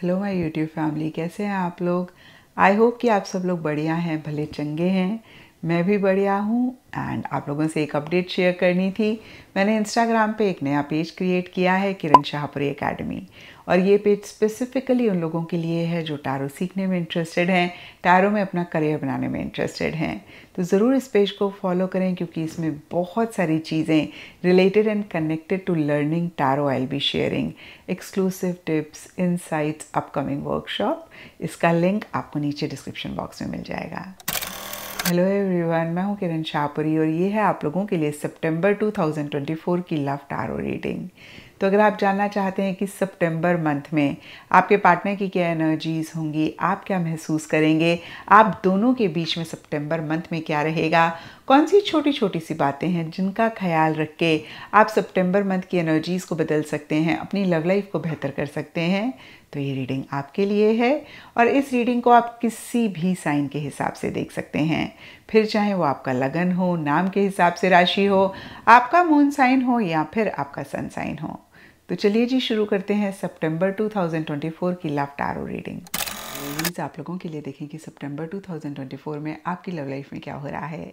hello my YouTube family कैसे हैं आप लोग आई होप कि आप सब लोग बढ़िया हैं भले चंगे हैं मैं भी बढ़िया हूँ एंड आप लोगों से एक अपडेट शेयर करनी थी मैंने इंस्टाग्राम पे एक नया पेज क्रिएट किया है किरण शाहपुरी एकेडमी और ये पेज स्पेसिफिकली उन लोगों के लिए है जो टैरो सीखने में इंटरेस्टेड हैं टैरो में अपना करियर बनाने में इंटरेस्टेड हैं तो ज़रूर इस पेज को फॉलो करें क्योंकि इसमें बहुत सारी चीज़ें related and connected to learning tarot I be sharing exclusive tips insights upcoming workshop इसका लिंक आपको नीचे डिस्क्रिप्शन बॉक्स में मिल जाएगा हेलो एवरीवन मैं हूं किरण शाहपुरी और ये है आप लोगों के लिए सितंबर 2024 की लव टारो रीडिंग तो अगर आप जानना चाहते हैं कि सितंबर मंथ में आपके पार्टनर की क्या एनर्जीज होंगी आप क्या महसूस करेंगे आप दोनों के बीच में सितंबर मंथ में क्या रहेगा कौन सी छोटी छोटी सी बातें हैं जिनका ख्याल रख के आप सितंबर मंथ की एनर्जीज़ को बदल सकते हैं अपनी लव लाइफ को बेहतर कर सकते हैं तो ये रीडिंग आपके लिए है और इस रीडिंग को आप किसी भी साइन के हिसाब से देख सकते हैं फिर चाहे वो आपका लगन हो नाम के हिसाब से राशि हो आपका मून साइन हो या फिर आपका सन साइन हो तो चलिए जी शुरू करते हैं सितंबर 2024 की लव टारो रीडिंग आप लोगों के लिए देखें कि सितंबर 2024 में आपकी लव लाइफ में क्या हो रहा है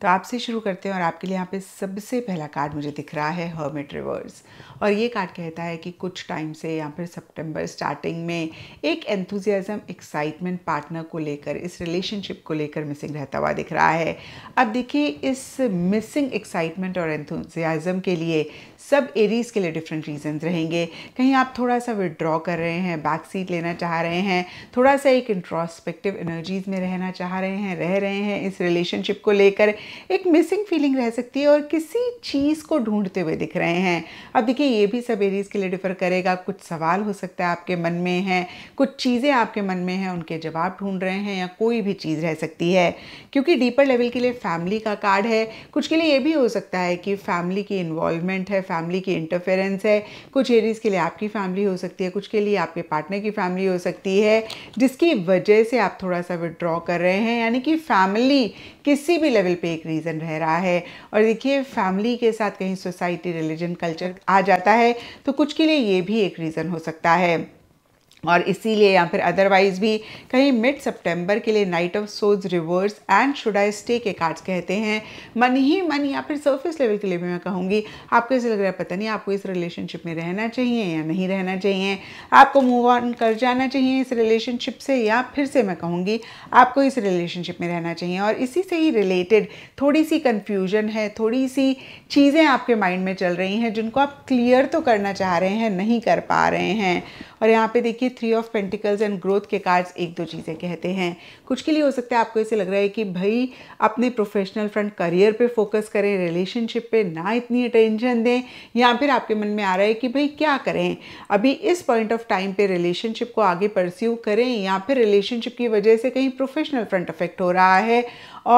तो आपसे शुरू करते हैं और आपके लिए यहाँ पे सबसे पहला कार्ड मुझे दिख रहा है हर्मिट रिवर्स और ये कार्ड कहता है कि कुछ टाइम से यहाँ पर सितंबर स्टार्टिंग में एक एंथुजियाज़म एक्साइटमेंट पार्टनर को लेकर इस रिलेशनशिप को लेकर मिसिंग रहता हुआ दिख रहा है अब देखिए इस मिसिंग एक्साइटमेंट और एंथुजियाज़म के लिए सब एरीज़ के लिए डिफरेंट रीज़न्स रहेंगे कहीं आप थोड़ा सा विड्रॉ कर रहे हैं बैक सीट लेना चाह रहे हैं थोड़ा सा एक इंट्रोस्पेक्टिव एनर्जीज़ में रहना चाह रहे हैं रह रहे हैं इस रिलेशनशिप को लेकर एक मिसिंग फीलिंग रह सकती है और किसी चीज़ को ढूंढते हुए दिख रहे हैं अब देखिए ये भी सब एरीज़ के लिए डिफ़र करेगा कुछ सवाल हो सकता है आपके मन में हैं कुछ चीज़ें आपके मन में हैं उनके जवाब ढूंढ रहे हैं या कोई भी चीज़ रह सकती है क्योंकि डीपर लेवल के लिए फैमिली का कार्ड है कुछ के लिए ये भी हो सकता है कि फैमिली की इन्वॉल्वमेंट है फैमिली की इंटरफेरेंस है कुछ एरीज़ के लिए आपकी फैमिली हो सकती है कुछ के लिए आपके पार्टनर की फैमिली हो सकती है जिसकी वजह से आप थोड़ा सा विड्रॉ कर रहे हैं यानी कि फैमिली किसी भी लेवल पे एक रीज़न रह रहा है और देखिए फैमिली के साथ कहीं सोसाइटी रिलीजन कल्चर आ जाता है तो कुछ के लिए ये भी एक रीज़न हो सकता है और इसीलिए या फिर अदरवाइज़ भी कहीं मिड सितंबर के लिए नाइट ऑफ सोज reversed and should I stay के कार्ड्स कहते हैं मन ही मन या फिर सरफेस लेवल के लिए भी मैं कहूँगी आपको ऐसे लग रहा है पता नहीं आपको इस रिलेशनशिप में रहना चाहिए या नहीं रहना चाहिए आपको मूव ऑन कर जाना चाहिए इस रिलेशनशिप से या फिर से मैं कहूँगी आपको इस रिलेशनशिप में रहना चाहिए और इसी से ही रिलेटेड थोड़ी सी कन्फ्यूजन है थोड़ी सी चीज़ें आपके माइंड में चल रही हैं जिनको आप क्लियर तो करना चाह रहे हैं नहीं कर पा रहे हैं और यहाँ पे देखिए three of pentacles and growth के कार्ड्स एक दो चीज़ें कहते हैं कुछ के लिए हो सकता है आपको ऐसे लग रहा है कि भाई अपने प्रोफेशनल फ्रंट करियर पे फोकस करें रिलेशनशिप पे ना इतनी अटेंशन दें या फिर आपके मन में आ रहा है कि भाई क्या करें अभी इस पॉइंट ऑफ टाइम पर रिलेशनशिप को आगे परस्यू करें या फिर रिलेशनशिप की वजह से कहीं प्रोफेशनल फ्रंट अफेक्ट हो रहा है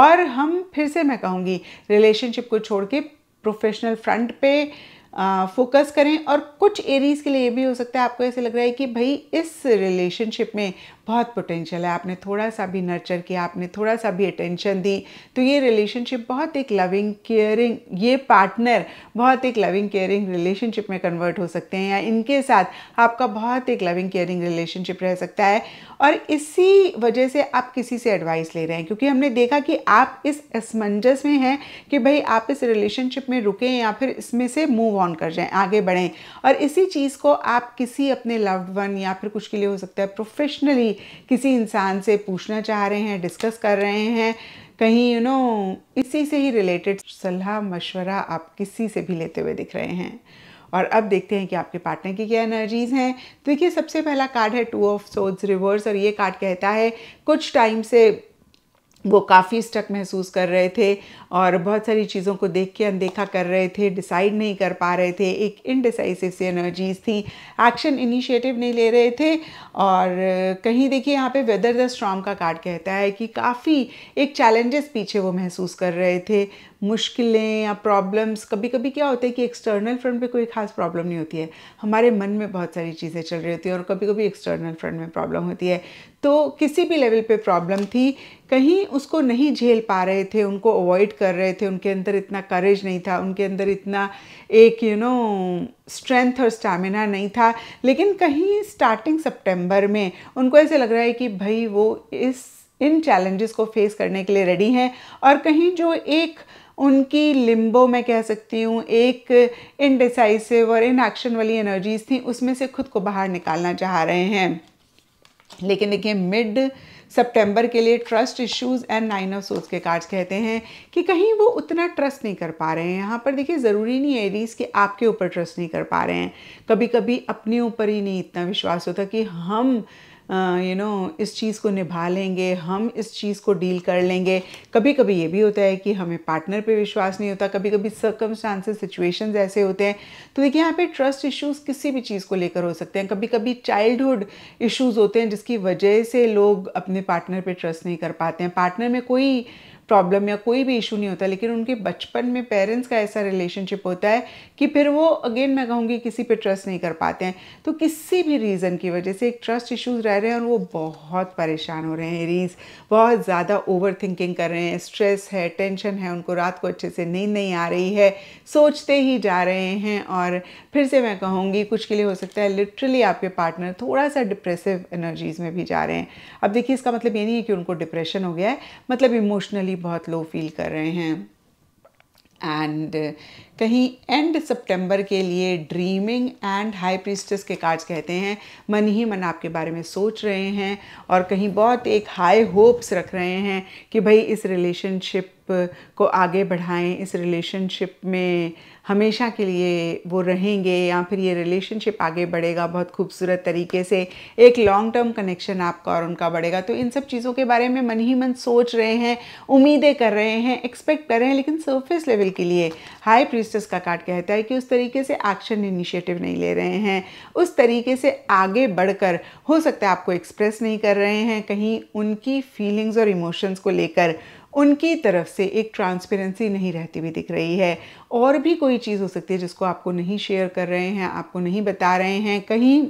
और हम फिर से मैं कहूँगी रिलेशनशिप को छोड़ के प्रोफेशनल फ्रंट पे फोकस करें और कुछ एरीज़ के लिए ये भी हो सकता है आपको ऐसे लग रहा है कि भाई इस रिलेशनशिप में बहुत पोटेंशियल है आपने थोड़ा सा भी नर्चर किया आपने थोड़ा सा भी अटेंशन दी तो ये रिलेशनशिप बहुत एक लविंग केयरिंग ये पार्टनर बहुत एक लविंग केयरिंग रिलेशनशिप में कन्वर्ट हो सकते हैं या इनके साथ आपका बहुत एक लविंग केयरिंग रिलेशनशिप रह सकता है और इसी वजह से आप किसी से एडवाइस ले रहे हैं क्योंकि हमने देखा कि आप इस असमंजस में हैं कि भाई आप इस रिलेशनशिप में रुकें या फिर इसमें से मूव ऑन कर जाएं आगे बढ़ें और इसी चीज़ को आप किसी अपने लव्ड वन या फिर कुछ के लिए हो सकता है प्रोफेशनली किसी इंसान से पूछना चाह रहे हैं डिस्कस कर रहे हैं कहीं यू नो इसी से ही रिलेटेड सलाह मशवरा आप किसी से भी लेते हुए दिख रहे हैं और अब देखते हैं कि आपके पार्टनर की क्या एनर्जीज हैं तो देखिए सबसे पहला कार्ड है टू ऑफ सोड्स रिवर्स और ये कार्ड कहता है कुछ टाइम से वो काफ़ी स्टक महसूस कर रहे थे और बहुत सारी चीज़ों को देख के अनदेखा कर रहे थे डिसाइड नहीं कर पा रहे थे एक इनडिसाइसिव सी एनर्जीज थी एक्शन इनिशिएटिव नहीं ले रहे थे और कहीं देखिए यहाँ पे वेदर द स्ट्रॉम का कार्ड कहता है कि काफ़ी एक चैलेंजेस पीछे वो महसूस कर रहे थे मुश्किलें या प्रॉब्लम्स कभी कभी क्या होता है कि एक्सटर्नल फ्रंट पे कोई खास प्रॉब्लम नहीं होती है हमारे मन में बहुत सारी चीज़ें चल रही होती हैं और कभी कभी एक्सटर्नल फ्रंट में प्रॉब्लम होती है तो किसी भी लेवल पे प्रॉब्लम थी कहीं उसको नहीं झेल पा रहे थे उनको अवॉइड कर रहे थे उनके अंदर इतना करेज नहीं था उनके अंदर इतना एक यू नो स्ट्रेंथ और स्टैमिना नहीं था लेकिन कहीं स्टार्टिंग सितंबर में उनको ऐसे लग रहा है कि भाई वो इस इन चैलेंजेस को फेस करने के लिए रेडी हैं और कहीं जो एक उनकी लिम्बो मैं कह सकती हूँ एक इनडिसाइसिव और इन एक्शन वाली एनर्जीज थी उसमें से खुद को बाहर निकालना चाह रहे हैं लेकिन देखिए मिड सितंबर के लिए trust issues and nine of सोच के कार्ड्स कहते हैं कि कहीं वो उतना ट्रस्ट नहीं कर पा रहे हैं यहाँ पर देखिए ज़रूरी नहीं है एरीज कि आपके ऊपर ट्रस्ट नहीं कर पा रहे हैं कभी कभी अपने ऊपर ही नहीं इतना विश्वास होता कि हम यू नो इस चीज़ को निभा लेंगे हम इस चीज़ को डील कर लेंगे कभी कभी ये भी होता है कि हमें पार्टनर पे विश्वास नहीं होता कभी कभी सर्कमस्टांसेस सिचुएशंस ऐसे होते हैं तो देखिए यहाँ पे ट्रस्ट इश्यूज़ किसी भी चीज़ को लेकर हो सकते हैं कभी कभी चाइल्डहुड इश्यूज़ होते हैं जिसकी वजह से लोग अपने पार्टनर पर ट्रस्ट नहीं कर पाते हैं पार्टनर में कोई प्रॉब्लम या कोई भी इशू नहीं होता लेकिन उनके बचपन में पेरेंट्स का ऐसा रिलेशनशिप होता है कि फिर वो अगेन मैं कहूँगी किसी पे ट्रस्ट नहीं कर पाते हैं तो किसी भी रीज़न की वजह से एक ट्रस्ट इश्यूज़ रह रहे हैं और वो बहुत परेशान हो रहे हैं रीज बहुत ज़्यादा ओवर थिंकिंग कर रहे हैं स्ट्रेस है टेंशन है उनको रात को अच्छे से नींद नहीं आ रही है सोचते ही जा रहे हैं और फिर से मैं कहूँगी कुछ के लिए हो सकता है लिटरली आपके पार्टनर थोड़ा सा डिप्रेसिव एनर्जीज़ में भी जा रहे हैं अब देखिए इसका मतलब ये नहीं है कि उनको डिप्रेशन हो गया है मतलब इमोशनली बहुत लो फील कर रहे हैं एंड कहीं एंड सितंबर के लिए ड्रीमिंग एंड हाई प्रिस्टेस के कार्ड्स कहते हैं मन ही मन आपके बारे में सोच रहे हैं और कहीं बहुत एक हाई होप्स रख रहे हैं कि भाई इस रिलेशनशिप को आगे बढ़ाएं इस रिलेशनशिप में हमेशा के लिए वो रहेंगे या फिर ये रिलेशनशिप आगे बढ़ेगा बहुत खूबसूरत तरीके से एक लॉन्ग टर्म कनेक्शन आपका और उनका बढ़ेगा तो इन सब चीज़ों के बारे में मन ही मन सोच रहे हैं उम्मीदें कर रहे हैं एक्सपेक्ट कर रहे हैं लेकिन सर्फेस लेवल के लिए हाई प्रिस्ट मिनिस्टर्स का काट कहता है कि उस तरीके से एक्शन इनिशिएटिव नहीं ले रहे हैं उस तरीके से आगे बढ़कर हो सकता है आपको एक्सप्रेस नहीं कर रहे हैं कहीं उनकी फीलिंग्स और इमोशंस को लेकर उनकी तरफ से एक ट्रांसपेरेंसी नहीं रहती हुई दिख रही है और भी कोई चीज़ हो सकती है जिसको आपको नहीं शेयर कर रहे हैं आपको नहीं बता रहे हैं कहीं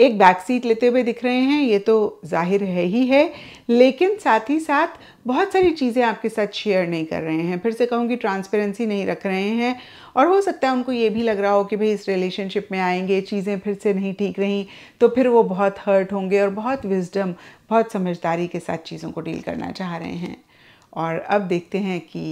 एक बैक सीट लेते हुए दिख रहे हैं ये तो जाहिर है ही है लेकिन साथ ही साथ बहुत सारी चीज़ें आपके साथ शेयर नहीं कर रहे हैं फिर से कहूँगी ट्रांसपेरेंसी नहीं रख रहे हैं और हो सकता है उनको ये भी लग रहा हो कि भाई इस रिलेशनशिप में आएंगे चीज़ें फिर से नहीं ठीक रहीं तो फिर वो बहुत हर्ट होंगे और बहुत विजडम बहुत समझदारी के साथ चीज़ों को डील करना चाह रहे हैं और अब देखते हैं कि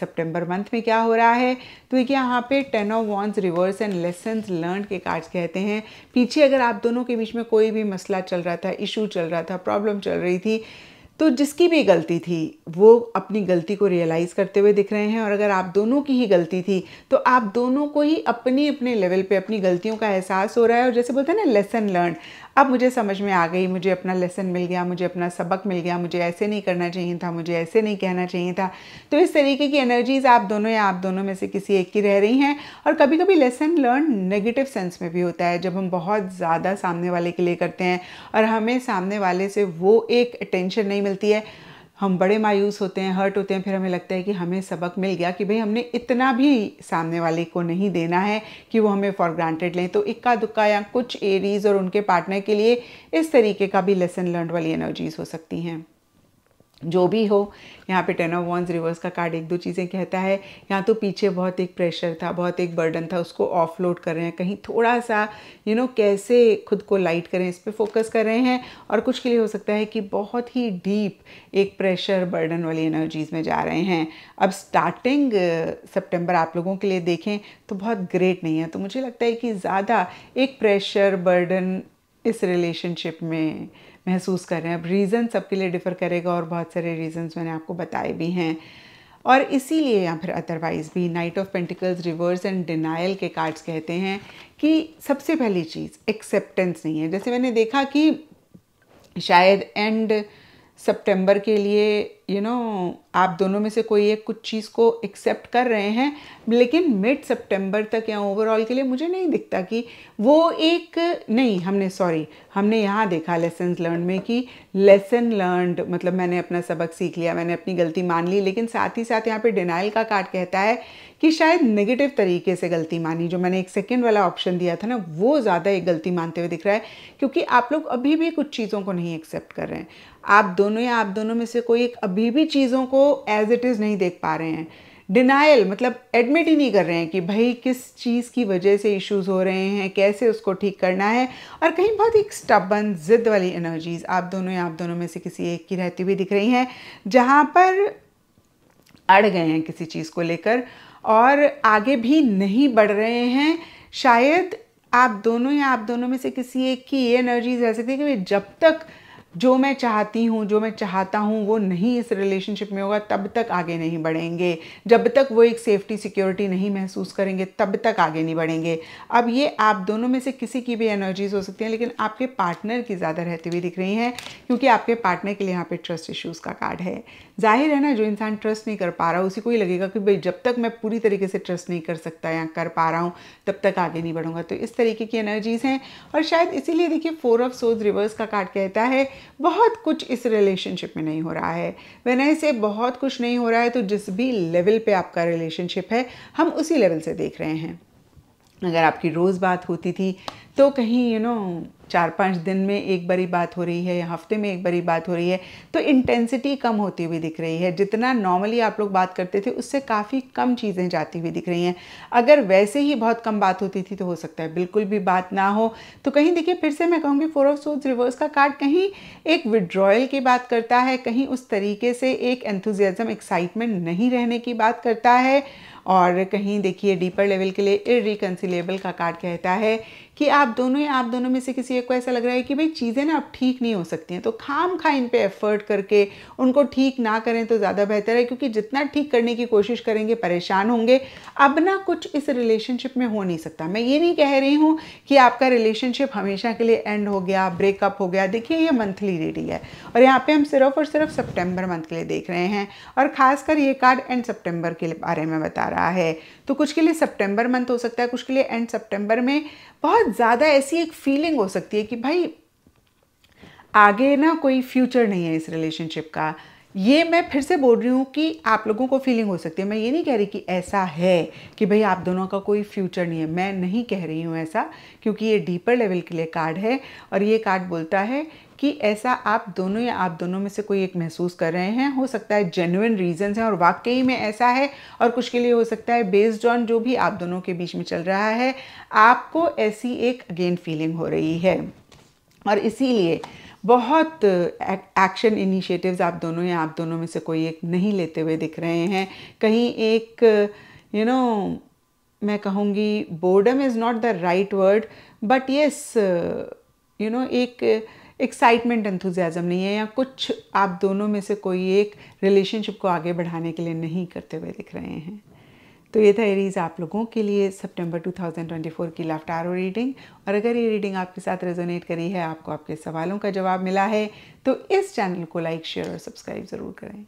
सितंबर मंथ में क्या हो रहा है तो यहाँ पे ten of wands reversed and lesson learn के कार्ड कहते हैं पीछे अगर आप दोनों के बीच में कोई भी मसला चल रहा था इशू चल रहा था प्रॉब्लम चल रही थी तो जिसकी भी गलती थी वो अपनी गलती को रियलाइज़ करते हुए दिख रहे हैं और अगर आप दोनों की ही गलती थी तो आप दोनों को ही अपने अपने लेवल पे अपनी गलतियों का एहसास हो रहा है और जैसे बोलते हैं ना लेसन लर्न अब मुझे समझ में आ गई मुझे अपना लेसन मिल गया मुझे अपना सबक मिल गया मुझे ऐसे नहीं करना चाहिए था मुझे ऐसे नहीं कहना चाहिए था तो इस तरीके की एनर्जीज़ आप दोनों या आप दोनों में से किसी एक की रह रही हैं और कभी कभी लेसन लर्न नेगेटिव सेंस में भी होता है जब हम बहुत ज़्यादा सामने वाले के लिए करते हैं और हमें सामने वाले से वो एक अटेंशन नहीं मिलती है हम बड़े मायूस होते हैं हर्ट होते हैं फिर हमें लगता है कि हमें सबक मिल गया कि भाई हमने इतना भी सामने वाले को नहीं देना है कि वो हमें फॉर ग्रांटेड लें तो इक्का दुक्का या कुछ एरीज और उनके पार्टनर के लिए इस तरीके का भी लेसन लर्न वाली एनर्जीज़ हो सकती हैं जो भी हो यहाँ पे टेन ऑफ वॉन्स रिवर्स का कार्ड एक दो चीज़ें कहता है यहाँ तो पीछे बहुत एक प्रेशर था बहुत एक बर्डन था उसको ऑफलोड कर रहे हैं कहीं थोड़ा सा यू नो कैसे खुद को लाइट करें इस पर फोकस कर रहे हैं और कुछ के लिए हो सकता है कि बहुत ही डीप एक प्रेशर बर्डन वाली एनर्जीज़ में जा रहे हैं अब स्टार्टिंग सेप्टेम्बर आप लोगों के लिए देखें तो बहुत ग्रेट नहीं है तो मुझे लगता है कि ज़्यादा एक प्रेशर बर्डन इस रिलेशनशिप में महसूस कर रहे हैं अब रीज़न सबके लिए डिफ़र करेगा और बहुत सारे रीज़न्स मैंने आपको बताए भी हैं और इसीलिए या फिर अदरवाइज़ भी knight of pentacles reversed and denial के कार्ड्स कहते हैं कि सबसे पहली चीज़ एक्सेप्टेंस नहीं है जैसे मैंने देखा कि शायद एंड सितंबर के लिए यू you नो know, आप दोनों में से कोई एक कुछ चीज़ को एक्सेप्ट कर रहे हैं लेकिन मिड सितंबर तक या ओवरऑल के लिए मुझे नहीं दिखता कि वो एक नहीं हमने सॉरी हमने यहाँ देखा लेसन लर्न में कि लेसन लर्नड मतलब मैंने अपना सबक सीख लिया मैंने अपनी गलती मान ली लेकिन साथ ही साथ यहाँ पे डिनाइल का कार्ड कहता है कि शायद नेगेटिव तरीके से गलती मानी जो मैंने एक सेकेंड वाला ऑप्शन दिया था ना वो ज़्यादा एक गलती मानते हुए दिख रहा है क्योंकि आप लोग अभी भी कुछ चीज़ों को नहीं एक्सेप्ट कर रहे हैं आप दोनों या आप दोनों में से कोई एक अभी अभी भी चीज़ों को एज इट इज़ नहीं देख पा रहे हैं डिनाइल मतलब एडमिट ही नहीं कर रहे हैं कि भाई किस चीज़ की वजह से इश्यूज हो रहे हैं कैसे उसको ठीक करना है और कहीं बहुत ही स्टबन ज़िद वाली एनर्जीज़ आप दोनों या आप दोनों में से किसी एक की रहती हुई दिख रही हैं जहाँ पर अड़ गए हैं किसी चीज़ को लेकर और आगे भी नहीं बढ़ रहे हैं शायद आप दोनों या आप दोनों में से किसी एक की ये एनर्जीज रह सकती है कि जब तक जो मैं चाहती हूँ जो मैं चाहता हूँ वो नहीं इस रिलेशनशिप में होगा तब तक आगे नहीं बढ़ेंगे जब तक वो एक सेफ्टी सिक्योरिटी नहीं महसूस करेंगे तब तक आगे नहीं बढ़ेंगे अब ये आप दोनों में से किसी की भी एनर्जीज हो सकती हैं लेकिन आपके पार्टनर की ज़्यादा रहती हुई दिख रही हैं क्योंकि आपके पार्टनर के लिए यहाँ पर ट्रस्ट इशूज़ का कार्ड है जाहिर है ना जो इंसान ट्रस्ट नहीं कर पा रहा उसी को ही लगेगा कि भाई जब तक मैं पूरी तरीके से ट्रस्ट नहीं कर सकता या कर पा रहा हूँ तब तक आगे नहीं बढ़ूंगा तो इस तरीके की एनर्जीज़ हैं और शायद इसीलिए देखिए फोर ऑफ सोज रिवर्स का कार्ड कहता है बहुत कुछ इस रिलेशनशिप में नहीं हो रहा है वेन आई से बहुत कुछ नहीं हो रहा है तो जिस भी लेवल पे आपका रिलेशनशिप है हम उसी लेवल से देख रहे हैं अगर आपकी रोज़ बात होती थी तो कहीं यू you नो know, चार पाँच दिन में एक बड़ी बात हो रही है या हफ्ते में एक बड़ी बात हो रही है तो इंटेंसिटी कम होती हुई दिख रही है जितना नॉर्मली आप लोग बात करते थे उससे काफ़ी कम चीज़ें जाती हुई दिख रही हैं अगर वैसे ही बहुत कम बात होती थी तो हो सकता है बिल्कुल भी बात ना हो तो कहीं देखिए फिर से मैं कहूँगी फोर ऑफ सोच रिवर्स का कार्ड कहीं एक विड्रॉयल की बात करता है कहीं उस तरीके से एक एंथुजियाज़म एक्साइटमेंट नहीं रहने की बात करता है और कहीं देखिए डीपर लेवल के लिए इरिकन्सिलेबल का कार्ड कहता है कि आप दोनों या आप दोनों में से किसी एक को ऐसा लग रहा है कि भाई चीज़ें ना अब ठीक नहीं हो सकती हैं तो खाम खा इन पर एफर्ट करके उनको ठीक ना करें तो ज़्यादा बेहतर है क्योंकि जितना ठीक करने की कोशिश करेंगे परेशान होंगे अब ना कुछ इस रिलेशनशिप में हो नहीं सकता मैं ये नहीं कह रही हूँ कि आपका रिलेशनशिप हमेशा के लिए एंड हो गया ब्रेकअप हो गया देखिए ये मंथली रीडिंग है और यहाँ पर हम सिर्फ और सिर्फ सेप्टेम्बर मंथ के लिए देख रहे हैं और ख़ासकर ये कार्ड एंड सेप्टेम्बर के बारे में बता रहा है तो कुछ के लिए सितंबर मंथ हो सकता है कुछ के लिए एंड सितंबर में बहुत ज़्यादा ऐसी एक फीलिंग हो सकती है कि भाई आगे ना कोई फ्यूचर नहीं है इस रिलेशनशिप का ये मैं फिर से बोल रही हूँ कि आप लोगों को फीलिंग हो सकती है मैं ये नहीं कह रही कि ऐसा है कि भाई आप दोनों का कोई फ्यूचर नहीं है मैं नहीं कह रही हूँ ऐसा क्योंकि ये डीपर लेवल के लिए कार्ड है और ये कार्ड बोलता है कि ऐसा आप दोनों या आप दोनों में से कोई एक महसूस कर रहे हैं हो सकता है जेन्युन रीजंस हैं और वाकई में ऐसा है और कुछ के लिए हो सकता है बेस्ड ऑन जो भी आप दोनों के बीच में चल रहा है आपको ऐसी एक अगेन फीलिंग हो रही है और इसीलिए बहुत एक्शन इनिशिएटिव्स आप दोनों या आप दोनों में से कोई एक नहीं लेते हुए दिख रहे हैं कहीं एक यू you नो know, मैं कहूँगी boredom is not the right word but yes you know एक एक्साइटमेंट एंथुजियाज़म नहीं है या कुछ आप दोनों में से कोई एक रिलेशनशिप को आगे बढ़ाने के लिए नहीं करते हुए दिख रहे हैं तो ये था एरीज आप लोगों के लिए सितंबर 2024 की लाफ्ट आरो रीडिंग और अगर ये रीडिंग आपके साथ रेजोनेट करी है आपको आपके सवालों का जवाब मिला है तो इस चैनल को लाइक शेयर और सब्सक्राइब ज़रूर करें